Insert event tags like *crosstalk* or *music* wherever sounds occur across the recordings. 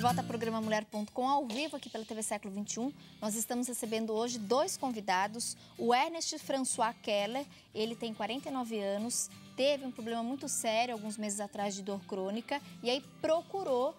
de volta ao programa Mulher.com, ao vivo aqui pela TV Século XXI. Nós estamos recebendo hoje dois convidados. O Ernest François Keller, ele tem 49 anos, teve um problema muito sério alguns meses atrás de dor crônica e aí procurou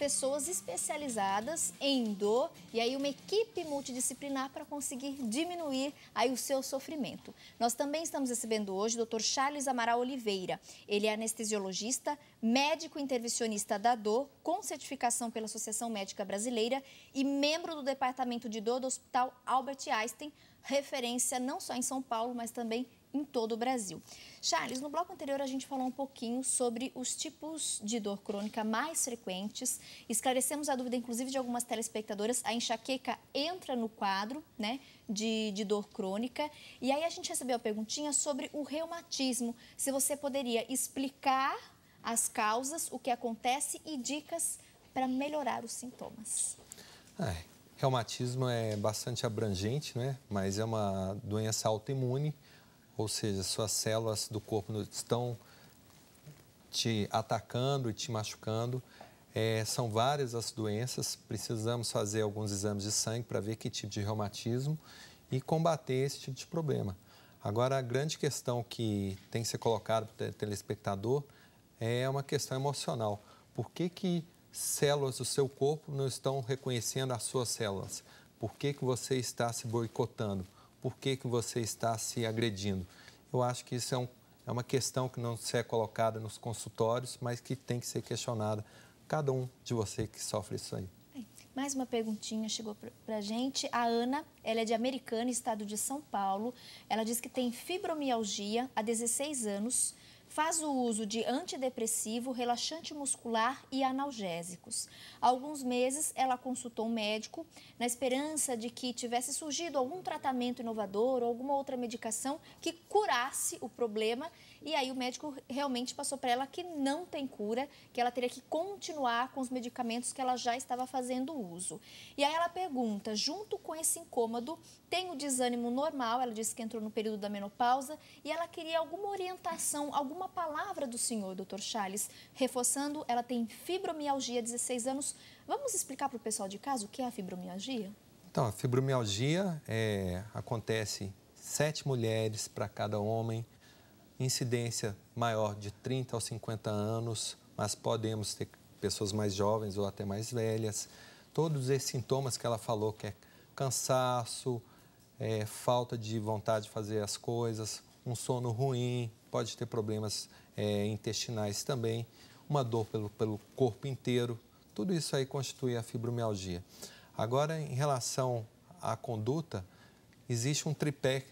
pessoas especializadas em dor e aí uma equipe multidisciplinar para conseguir diminuir aí o seu sofrimento. Nós também estamos recebendo hoje o Dr. Charles Amaral Oliveira. Ele é anestesiologista, médico intervencionista da dor, com certificação pela Associação Médica Brasileira e membro do Departamento de Dor do Hospital Albert Einstein, referência não só em São Paulo, mas também em todo o Brasil. Charles, no bloco anterior a gente falou um pouquinho sobre os tipos de dor crônica mais frequentes. Esclarecemos a dúvida, inclusive, de algumas telespectadoras. A enxaqueca entra no quadro né, de, de dor crônica. E aí a gente recebeu a perguntinha sobre o reumatismo. Se você poderia explicar as causas, o que acontece e dicas para melhorar os sintomas. É, reumatismo é bastante abrangente, né? mas é uma doença autoimune ou seja, suas células do corpo estão te atacando e te machucando. É, são várias as doenças, precisamos fazer alguns exames de sangue para ver que tipo de reumatismo e combater esse tipo de problema. Agora, a grande questão que tem que ser colocada para o telespectador é uma questão emocional. Por que, que células do seu corpo não estão reconhecendo as suas células? Por que, que você está se boicotando? por que, que você está se agredindo. Eu acho que isso é, um, é uma questão que não se é colocada nos consultórios, mas que tem que ser questionada, cada um de você que sofre isso aí. Mais uma perguntinha chegou para a gente. A Ana, ela é de Americana, estado de São Paulo. Ela diz que tem fibromialgia há 16 anos faz o uso de antidepressivo, relaxante muscular e analgésicos. Há alguns meses, ela consultou um médico na esperança de que tivesse surgido algum tratamento inovador ou alguma outra medicação que curasse o problema e aí o médico realmente passou para ela que não tem cura, que ela teria que continuar com os medicamentos que ela já estava fazendo uso. E aí ela pergunta, junto com esse incômodo, tem o desânimo normal, ela disse que entrou no período da menopausa, e ela queria alguma orientação, alguma palavra do senhor, doutor Charles, reforçando, ela tem fibromialgia, 16 anos. Vamos explicar para o pessoal de casa o que é a fibromialgia? Então, a fibromialgia é, acontece sete mulheres para cada homem, incidência maior de 30 aos 50 anos, mas podemos ter pessoas mais jovens ou até mais velhas. Todos esses sintomas que ela falou, que é cansaço, é, falta de vontade de fazer as coisas, um sono ruim, pode ter problemas é, intestinais também, uma dor pelo, pelo corpo inteiro. Tudo isso aí constitui a fibromialgia. Agora, em relação à conduta, existe um tripé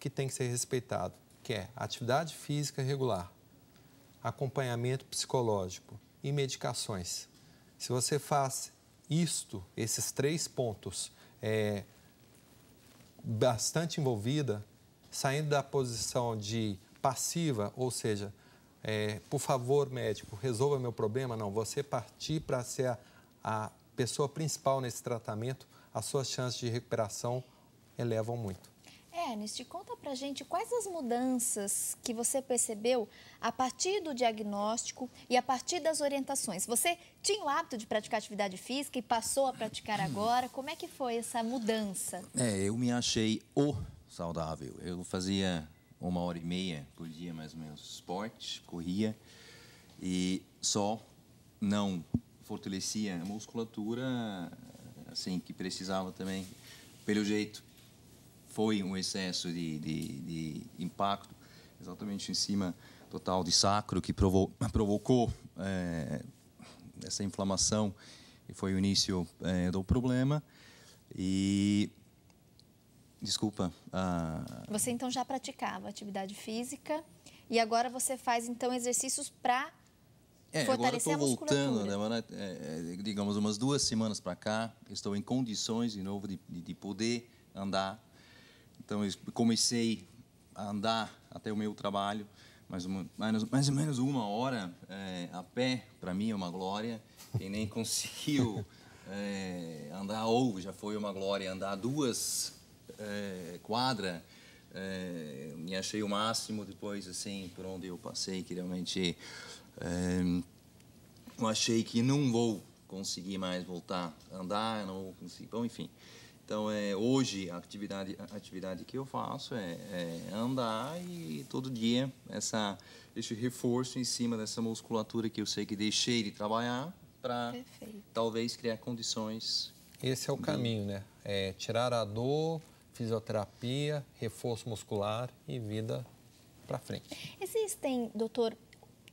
que tem que ser respeitado que é atividade física regular, acompanhamento psicológico e medicações. Se você faz isto, esses três pontos, é, bastante envolvida, saindo da posição de passiva, ou seja, é, por favor, médico, resolva meu problema, não, você partir para ser a, a pessoa principal nesse tratamento, as suas chances de recuperação elevam muito. Ernest, conta pra gente quais as mudanças que você percebeu a partir do diagnóstico e a partir das orientações. Você tinha o hábito de praticar atividade física e passou a praticar uhum. agora. Como é que foi essa mudança? É, eu me achei o saudável. Eu fazia uma hora e meia por dia, mais ou menos, esporte, corria e só não fortalecia a musculatura assim que precisava também pelo jeito foi um excesso de, de, de impacto exatamente em cima total de sacro que provo *laughs* provocou é, essa inflamação e foi o início é, do problema. E desculpa. A... Você então já praticava atividade física e agora você faz então exercícios para é, fortalecer agora estou voltando, né, é, digamos umas duas semanas para cá, estou em condições de novo de, de poder andar então, eu comecei a andar até o meu trabalho, mais, mais ou menos uma hora é, a pé, para mim é uma glória. Quem nem *laughs* conseguiu é, andar ou já foi uma glória, andar duas é, eh, quadras, me achei o máximo depois, assim, por onde eu passei, que realmente eu achei que não vou conseguir mais voltar a andar, não vou conseguir, bom, enfim. Então, é, hoje, a atividade, a atividade que eu faço é, é, andar e todo dia essa, esse reforço em cima dessa musculatura que eu sei que deixei de trabalhar para talvez criar condições. Esse é o de... caminho, né? É tirar a dor, fisioterapia, reforço muscular e vida para frente. Existem, doutor,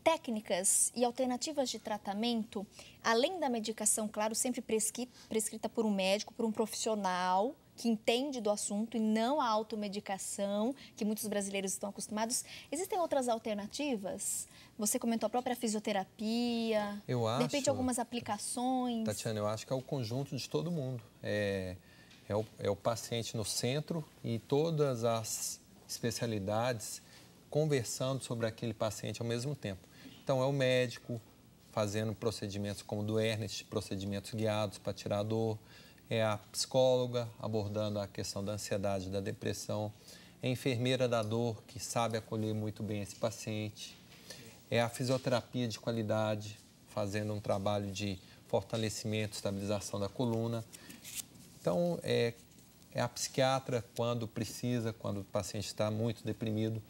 técnicas e alternativas de tratamento, além da medicação, claro, sempre prescrita por um médico, por um profissional que entende do assunto e não a automedicação, que muitos brasileiros estão acostumados. Existem outras alternativas? Você comentou a própria fisioterapia. Eu acho. De repente, algumas aplicações. Tatiana, eu acho que é o conjunto de todo mundo. É, é, o, é o paciente no centro e todas as especialidades conversando sobre aquele paciente ao mesmo tempo. Então, é o médico fazendo procedimentos como do Ernest, procedimentos guiados para tirar a dor, é a psicóloga abordando a questão da ansiedade, da depressão, é a enfermeira da dor que sabe acolher muito bem esse paciente, é a fisioterapia de qualidade fazendo um trabalho de fortalecimento, estabilização da coluna. Então, é, é a psiquiatra quando precisa, quando o paciente está muito deprimido,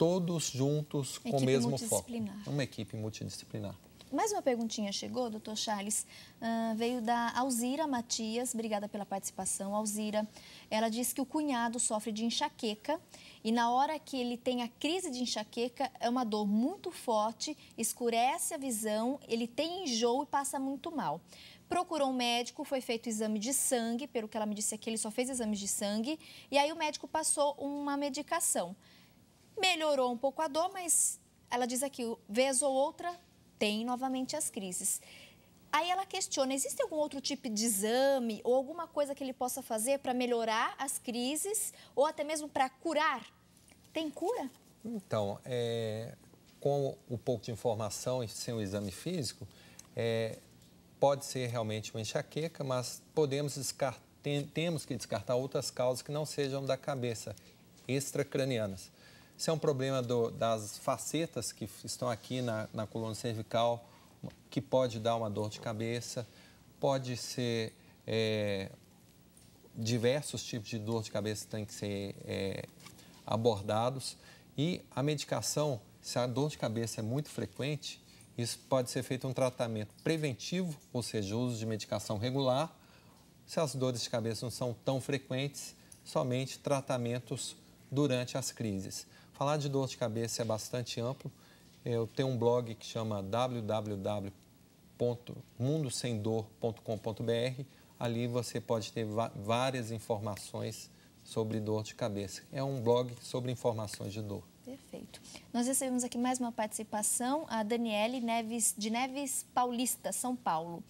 todos juntos com o mesmo foco. Uma equipe multidisciplinar. Mais uma perguntinha chegou, doutor Charles. Uh, veio da Alzira Matias, obrigada pela participação, Alzira. Ela diz que o cunhado sofre de enxaqueca e na hora que ele tem a crise de enxaqueca é uma dor muito forte, escurece a visão, ele tem enjoo e passa muito mal. Procurou um médico, foi feito exame de sangue, pelo que ela me disse aqui, ele só fez exames de sangue, e aí o médico passou uma medicação melhorou um pouco a dor, mas ela diz aqui, vez ou outra, tem novamente as crises. Aí ela questiona: existe algum outro tipo de exame ou alguma coisa que ele possa fazer para melhorar as crises ou até mesmo para curar? Tem cura? Então, é, com o pouco de informação e sem o exame físico, é, pode ser realmente uma enxaqueca, mas podemos descartar, tem, temos que descartar outras causas que não sejam da cabeça, extracranianas. Isso é um problema do, das facetas que estão aqui na, na coluna cervical, que pode dar uma dor de cabeça, pode ser é, diversos tipos de dor de cabeça que têm que ser é, abordados e a medicação, se a dor de cabeça é muito frequente, isso pode ser feito um tratamento preventivo, ou seja, uso de medicação regular. Se as dores de cabeça não são tão frequentes, somente tratamentos durante as crises. Falar de dor de cabeça é bastante amplo. Eu tenho um blog que chama www.mundosendor.com.br. Ali você pode ter várias informações sobre dor de cabeça. É um blog sobre informações de dor. Perfeito. Nós recebemos aqui mais uma participação, a Daniele Neves, de Neves Paulista, São Paulo.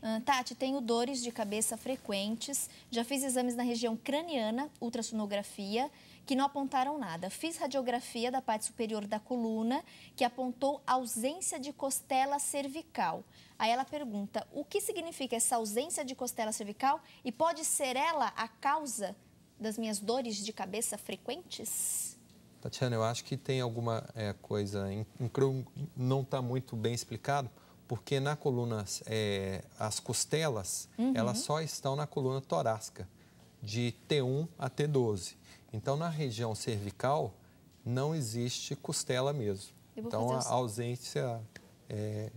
Ah, Tati, tenho dores de cabeça frequentes, já fiz exames na região craniana, ultrassonografia, que não apontaram nada. Fiz radiografia da parte superior da coluna, que apontou ausência de costela cervical. Aí ela pergunta: o que significa essa ausência de costela cervical e pode ser ela a causa das minhas dores de cabeça frequentes? Tatiana, eu acho que tem alguma é, coisa em, em, não está muito bem explicado, porque na coluna, é, as costelas, uhum. elas só estão na coluna torácica de T1 a T12. Então, na região cervical, não existe costela mesmo. Então, a ausência é,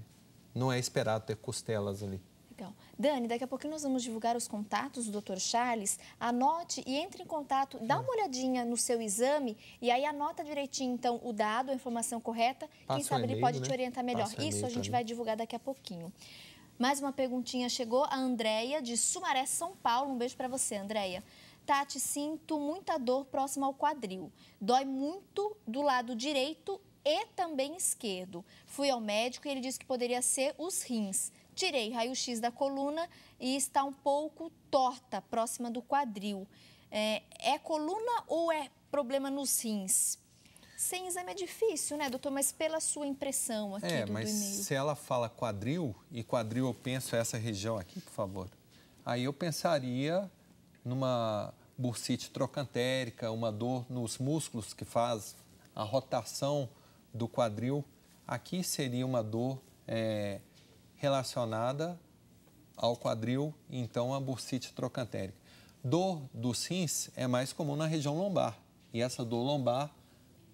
não é esperado ter costelas ali. Legal. Dani, daqui a pouquinho nós vamos divulgar os contatos do Dr. Charles. Anote e entre em contato, dá uma olhadinha no seu exame e aí anota direitinho, então, o dado, a informação correta. Passa Quem sabe ele pode né? te orientar melhor. Passa Isso a gente também. vai divulgar daqui a pouquinho. Mais uma perguntinha chegou a Andréia, de Sumaré, São Paulo. Um beijo para você, Andréia. Tati, sinto muita dor próxima ao quadril. Dói muito do lado direito e também esquerdo. Fui ao médico e ele disse que poderia ser os rins. Tirei raio-x da coluna e está um pouco torta, próxima do quadril. É, é coluna ou é problema nos rins? Sem exame é difícil, né, doutor? Mas pela sua impressão aqui é, do, mas se ela fala quadril, e quadril eu penso essa região aqui, por favor, aí eu pensaria numa bursite trocantérica, uma dor nos músculos que faz a rotação do quadril. Aqui seria uma dor é, relacionada ao quadril, então a bursite trocantérica. Dor dos rins é mais comum na região lombar. E essa dor lombar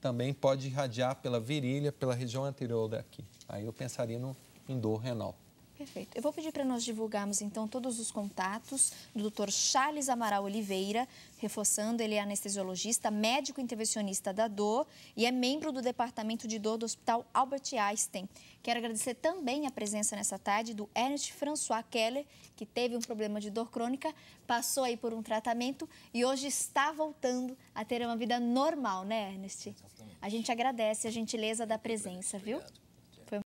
também pode irradiar pela virilha, pela região anterior daqui. Aí eu pensaria no, em dor renal. Perfeito. Eu vou pedir para nós divulgarmos então todos os contatos do Dr. Charles Amaral Oliveira, reforçando, ele é anestesiologista, médico intervencionista da dor e é membro do Departamento de Dor do Hospital Albert Einstein. Quero agradecer também a presença nessa tarde do Ernest François Keller, que teve um problema de dor crônica, passou aí por um tratamento e hoje está voltando a ter uma vida normal, né, Ernest? Exatamente. A gente agradece a gentileza da presença, viu?